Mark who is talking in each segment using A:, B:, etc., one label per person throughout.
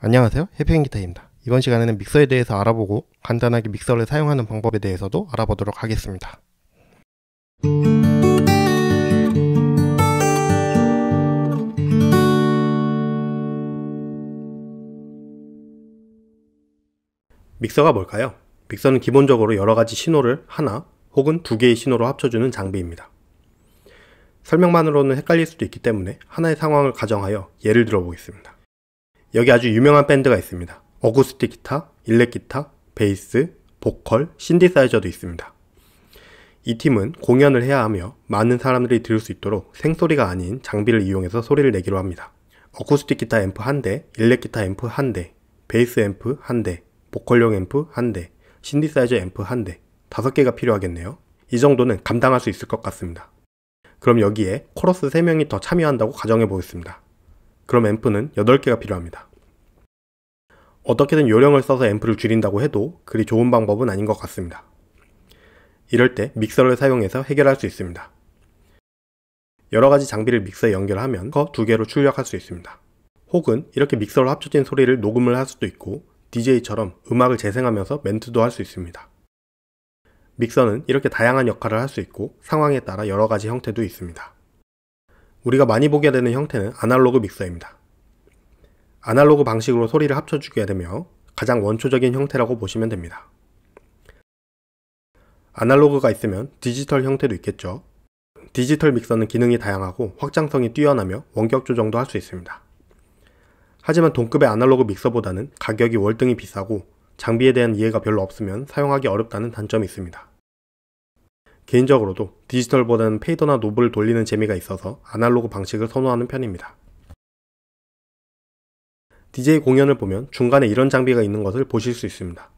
A: 안녕하세요 해피엔기타입니다 이번 시간에는 믹서에 대해서 알아보고 간단하게 믹서를 사용하는 방법에 대해서도 알아보도록 하겠습니다 믹서가 뭘까요? 믹서는 기본적으로 여러가지 신호를 하나 혹은 두 개의 신호로 합쳐주는 장비입니다. 설명만으로는 헷갈릴 수도 있기 때문에 하나의 상황을 가정하여 예를 들어 보겠습니다. 여기 아주 유명한 밴드가 있습니다. 어쿠스틱 기타, 일렉 기타, 베이스, 보컬, 신디사이저도 있습니다. 이 팀은 공연을 해야 하며 많은 사람들이 들을 수 있도록 생소리가 아닌 장비를 이용해서 소리를 내기로 합니다. 어쿠스틱 기타 앰프 한 대, 일렉 기타 앰프 한 대, 베이스 앰프 한 대, 보컬용 앰프 한 대, 신디사이저 앰프 한 대, 다섯 개가 필요하겠네요. 이 정도는 감당할 수 있을 것 같습니다. 그럼 여기에 코러스 3명이 더 참여한다고 가정해 보겠습니다. 그럼 앰프는 8개가 필요합니다. 어떻게든 요령을 써서 앰프를 줄인다고 해도 그리 좋은 방법은 아닌 것 같습니다. 이럴 때 믹서를 사용해서 해결할 수 있습니다. 여러가지 장비를 믹서에 연결하면 그두 개로 출력할 수 있습니다. 혹은 이렇게 믹서로 합쳐진 소리를 녹음을 할 수도 있고 DJ처럼 음악을 재생하면서 멘트도 할 수 있습니다. 믹서는 이렇게 다양한 역할을 할 수 있고 상황에 따라 여러가지 형태도 있습니다. 우리가 많이 보게 되는 형태는 아날로그 믹서입니다. 아날로그 방식으로 소리를 합쳐주게 되며 가장 원초적인 형태라고 보시면 됩니다. 아날로그가 있으면 디지털 형태도 있겠죠. 디지털 믹서는 기능이 다양하고 확장성이 뛰어나며 원격 조정도 할 수 있습니다. 하지만 동급의 아날로그 믹서보다는 가격이 월등히 비싸고 장비에 대한 이해가 별로 없으면 사용하기 어렵다는 단점이 있습니다. 개인적으로도 디지털보다는 페이더나 노브를 돌리는 재미가 있어서 아날로그 방식을 선호하는 편입니다. DJ 공연을 보면 중간에 이런 장비가 있는 것을 보실 수 있습니다.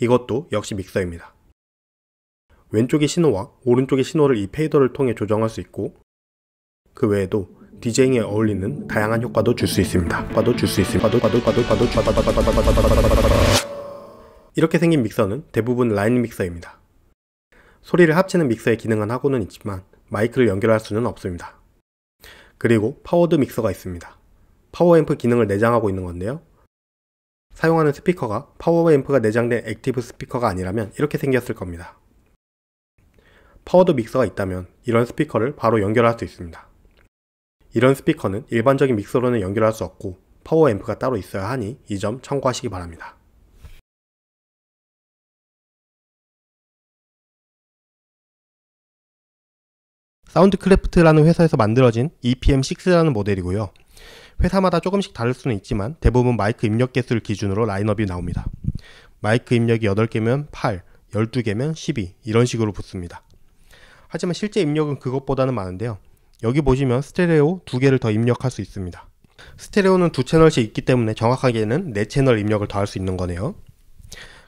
A: 이것도 역시 믹서입니다. 왼쪽의 신호와 오른쪽의 신호를 이 페이더를 통해 조정할 수 있고 그 외에도 디제잉에 어울리는 다양한 효과도 줄 수 있습니다. 과도 줄 수 있습니다. 과도 과도 과도 과도 이렇게 생긴 믹서는 대부분 라인 믹서입니다. 소리를 합치는 믹서의 기능은 하고는 있지만 마이크를 연결할 수는 없습니다. 그리고 파워드 믹서가 있습니다. 파워앰프 기능을 내장하고 있는 건데요. 사용하는 스피커가 파워앰프가 내장된 액티브 스피커가 아니라면 이렇게 생겼을 겁니다. 파워드 믹서가 있다면 이런 스피커를 바로 연결할 수 있습니다. 이런 스피커는 일반적인 믹서로는 연결할 수 없고 파워앰프가 따로 있어야 하니 이 점 참고하시기 바랍니다. 사운드크래프트라는 회사에서 만들어진 EPM6라는 모델이고요. 회사마다 조금씩 다를 수는 있지만 대부분 마이크 입력 개수를 기준으로 라인업이 나옵니다. 마이크 입력이 8개면 8, 12개면 12 이런 식으로 붙습니다. 하지만 실제 입력은 그것보다는 많은데요. 여기 보시면 스테레오 2 개를 더 입력할 수 있습니다. 스테레오는 두 채널씩 있기 때문에 정확하게는 네 채널 입력을 더 할 수 있는 거네요.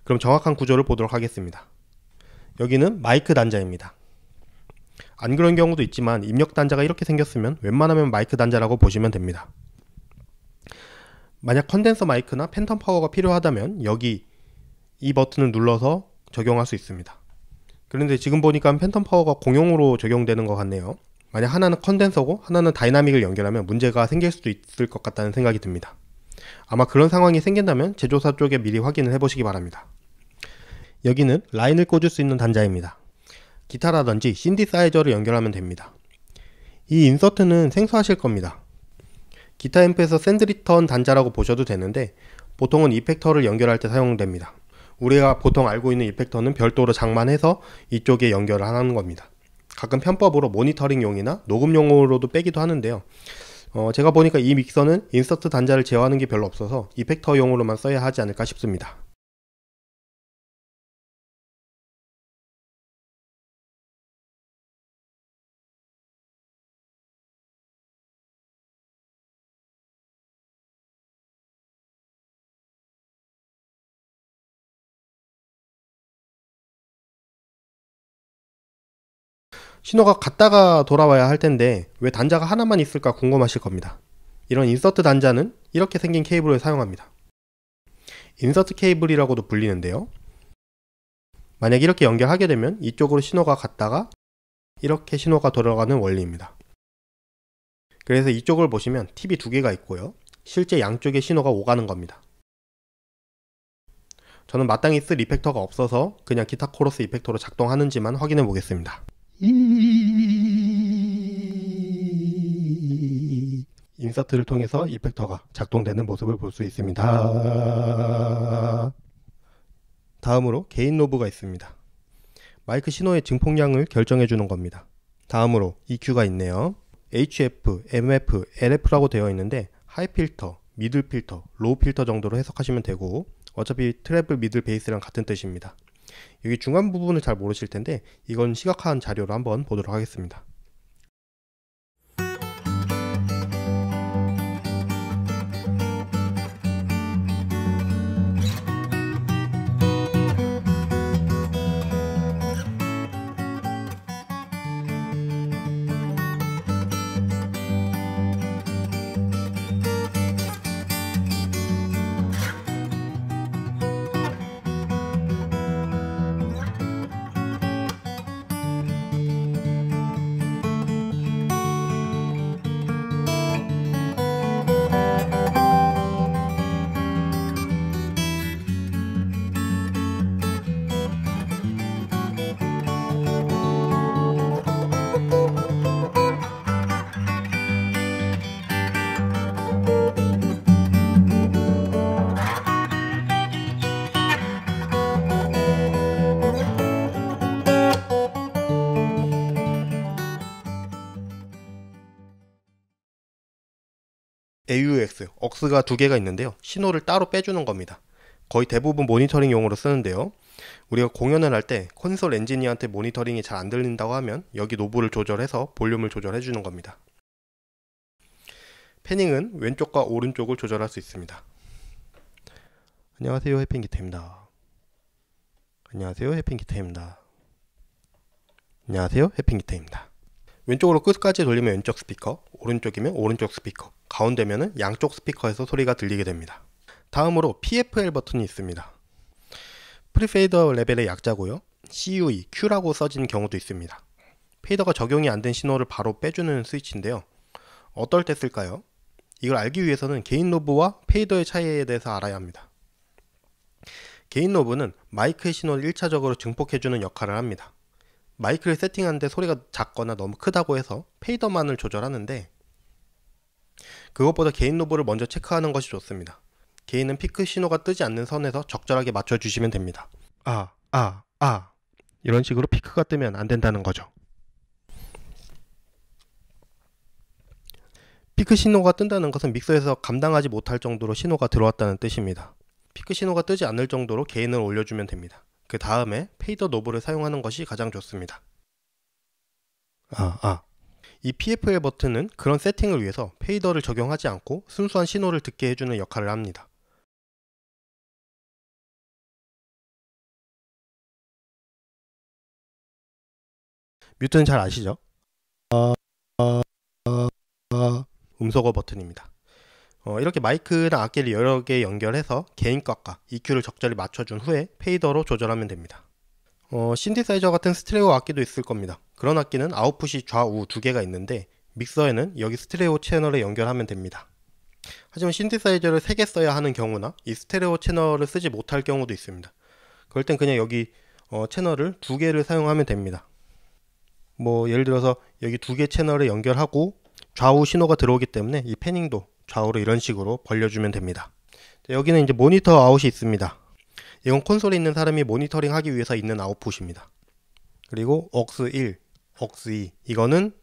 A: 그럼 정확한 구조를 보도록 하겠습니다. 여기는 마이크 단자입니다. 안 그런 경우도 있지만 입력 단자가 이렇게 생겼으면 웬만하면 마이크 단자라고 보시면 됩니다. 만약 컨덴서 마이크나 팬텀 파워가 필요하다면 여기 이 버튼을 눌러서 적용할 수 있습니다. 그런데 지금 보니까 팬텀 파워가 공용으로 적용되는 것 같네요. 만약 하나는 컨덴서고 하나는 다이나믹을 연결하면 문제가 생길 수도 있을 것 같다는 생각이 듭니다. 아마 그런 상황이 생긴다면 제조사 쪽에 미리 확인을 해보시기 바랍니다. 여기는 라인을 꽂을 수 있는 단자입니다. 기타라든지 신디사이저를 연결하면 됩니다. 이 인서트는 생소하실 겁니다. 기타 앰프에서 샌드리턴 단자라고 보셔도 되는데 보통은 이펙터를 연결할 때 사용됩니다. 우리가 보통 알고 있는 이펙터는 별도로 장만해서 이쪽에 연결을 하는 겁니다. 가끔 편법으로 모니터링용이나 녹음용으로도 빼기도 하는데요. 어, 제가 보니까 이 믹서는 인서트 단자를 제어하는 게 별로 없어서 이펙터용으로만 써야 하지 않을까 싶습니다. 신호가 갔다가 돌아와야 할 텐데 왜 단자가 하나만 있을까 궁금하실 겁니다. 이런 인서트 단자는 이렇게 생긴 케이블을 사용합니다. 인서트 케이블이라고도 불리는데요. 만약 이렇게 연결하게 되면 이쪽으로 신호가 갔다가 이렇게 신호가 돌아가는 원리입니다. 그래서 이쪽을 보시면 TV 두 개가 있고요. 실제 양쪽에 신호가 오가는 겁니다. 저는 마땅히 쓸 이펙터가 없어서 그냥 기타 코러스 이펙터로 작동하는지만 확인해 보겠습니다. 인서트를 통해서 이펙터가 작동되는 모습을 볼 수 있습니다. 다음으로 개인 노브가 있습니다. 마이크 신호의 증폭량을 결정해 주는 겁니다. 다음으로 EQ가 있네요. HF, MF, LF라고 되어 있는데 하이 필터, 미들 필터, 로우 필터 정도로 해석하시면 되고 어차피 트래블 미들 베이스랑 같은 뜻입니다. 여기 중간 부분을 잘 모르실 텐데 이건 시각화한 자료로 한번 보도록 하겠습니다. a x 억스가 두 개가 있는데요. 신호를 따로 빼주는 겁니다. 거의 대부분 모니터링용으로 쓰는데요. 우리가 공연을 할 때 콘솔 엔지니어한테 모니터링이 잘 안 들린다고 하면 여기 노브를 조절해서 볼륨을 조절해 주는 겁니다. 패닝은 왼쪽과 오른쪽을 조절할 수 있습니다. 안녕하세요 해핑기태입니다. 안녕하세요 해핑기태입니다. 안녕하세요 해핑기태입니다. 왼쪽으로 끝까지 돌리면 왼쪽 스피커, 오른쪽이면 오른쪽 스피커, 가운데면 양쪽 스피커에서 소리가 들리게 됩니다. 다음으로 PFL 버튼이 있습니다. 프리페이더 레벨의 약자고요. CUE, Q라고 써진 경우도 있습니다. 페이더가 적용이 안 된 신호를 바로 빼주는 스위치인데요. 어떨 때 쓸까요? 이걸 알기 위해서는 개인 노브와 페이더의 차이에 대해서 알아야 합니다. 개인 노브는 마이크의 신호를 1차적으로 증폭해주는 역할을 합니다. 마이크를 세팅하는데 소리가 작거나 너무 크다고 해서 페이더만을 조절하는데 그것보다 개인 노브를 먼저 체크하는 것이 좋습니다. 개인은 피크 신호가 뜨지 않는 선에서 적절하게 맞춰주시면 됩니다. 아, 아, 아 이런 식으로 피크가 뜨면 안 된다는 거죠. 피크 신호가 뜬다는 것은 믹서에서 감당하지 못할 정도로 신호가 들어왔다는 뜻입니다. 피크 신호가 뜨지 않을 정도로 개인을 올려주면 됩니다. 그 다음에 페이더 노브를 사용하는 것이 가장 좋습니다. 아, 아. 이 PFL 버튼은 그런 세팅을 위해서 페이더를 적용하지 않고 순수한 신호를 듣게 해주는 역할을 합니다. 뮤트는 잘 아시죠? 아, 아, 아, 음소거 버튼입니다. 어, 이렇게 마이크나 악기를 여러 개 연결해서 개인각과 EQ를 적절히 맞춰준 후에 페이더로 조절하면 됩니다. 어, 신디사이저 같은 스트레오 악기도 있을 겁니다. 그런 악기는 아웃풋이 좌우 두 개가 있는데 믹서에는 여기 스트레오 채널에 연결하면 됩니다. 하지만 신디사이저를 세 개 써야 하는 경우나 이 스테레오 채널을 쓰지 못할 경우도 있습니다. 그럴 땐 그냥 여기 어, 채널을 두 개를 사용하면 됩니다. 뭐 예를 들어서 여기 두 개 채널에 연결하고 좌우 신호가 들어오기 때문에 이 패닝도 좌우로 이런 식으로 벌려주면 됩니다. 여기는 이제 모니터 아웃이 있습니다. 이건 콘솔에 있는 사람이 모니터링 하기 위해서 있는 아웃풋입니다. 그리고 억스 1, 억스 2 이거는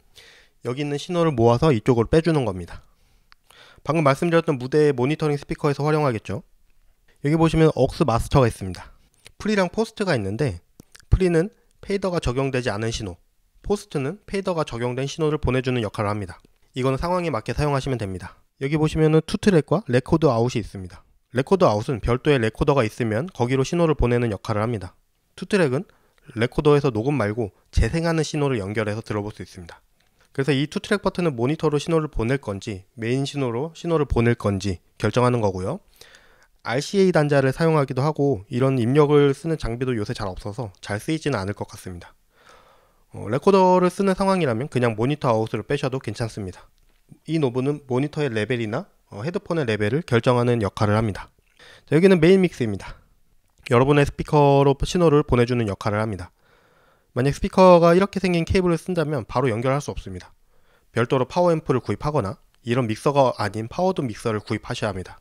A: 여기 있는 신호를 모아서 이쪽으로 빼주는 겁니다. 방금 말씀드렸던 무대의 모니터링 스피커에서 활용하겠죠. 여기 보시면 억스 마스터가 있습니다. 프리랑 포스트가 있는데 프리는 페이더가 적용되지 않은 신호, 포스트는 페이더가 적용된 신호를 보내주는 역할을 합니다. 이거는 상황에 맞게 사용하시면 됩니다. 여기 보시면은 투트랙과 레코드 아웃이 있습니다. 레코드 아웃은 별도의 레코더가 있으면 거기로 신호를 보내는 역할을 합니다. 투트랙은 레코더에서 녹음 말고 재생하는 신호를 연결해서 들어볼 수 있습니다. 그래서 이 투트랙 버튼은 모니터로 신호를 보낼 건지 메인 신호로 신호를 보낼 건지 결정하는 거고요. RCA 단자를 사용하기도 하고 이런 입력을 쓰는 장비도 요새 잘 없어서 잘 쓰이지는 않을 것 같습니다. 어, 레코더를 쓰는 상황이라면 그냥 모니터 아웃으로 빼셔도 괜찮습니다. 이 노브는 모니터의 레벨이나 어, 헤드폰의 레벨을 결정하는 역할을 합니다. 자, 여기는 메인 믹스입니다. 여러분의 스피커로 신호를 보내주는 역할을 합니다. 만약 스피커가 이렇게 생긴 케이블을 쓴다면 바로 연결할 수 없습니다. 별도로 파워 앰프를 구입하거나 이런 믹서가 아닌 파워드 믹서를 구입하셔야 합니다.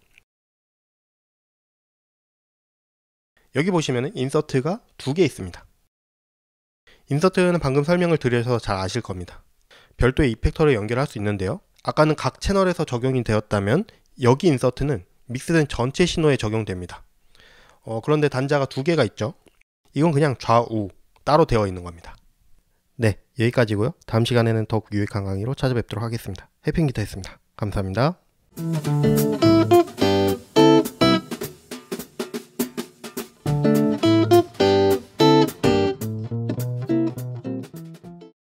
A: 여기 보시면 인서트가 두 개 있습니다. 인서트는 방금 설명을 드려서 잘 아실 겁니다. 별도의 이펙터를 연결할 수 있는데요. 아까는 각 채널에서 적용이 되었다면 여기 인서트는 믹스된 전체 신호에 적용됩니다. 어, 그런데 단자가 두 개가 있죠. 이건 그냥 좌우 따로 되어 있는 겁니다. 네, 여기까지고요. 다음 시간에는 더욱 유익한 강의로 찾아뵙도록 하겠습니다. 해핑기타였습니다. 감사합니다.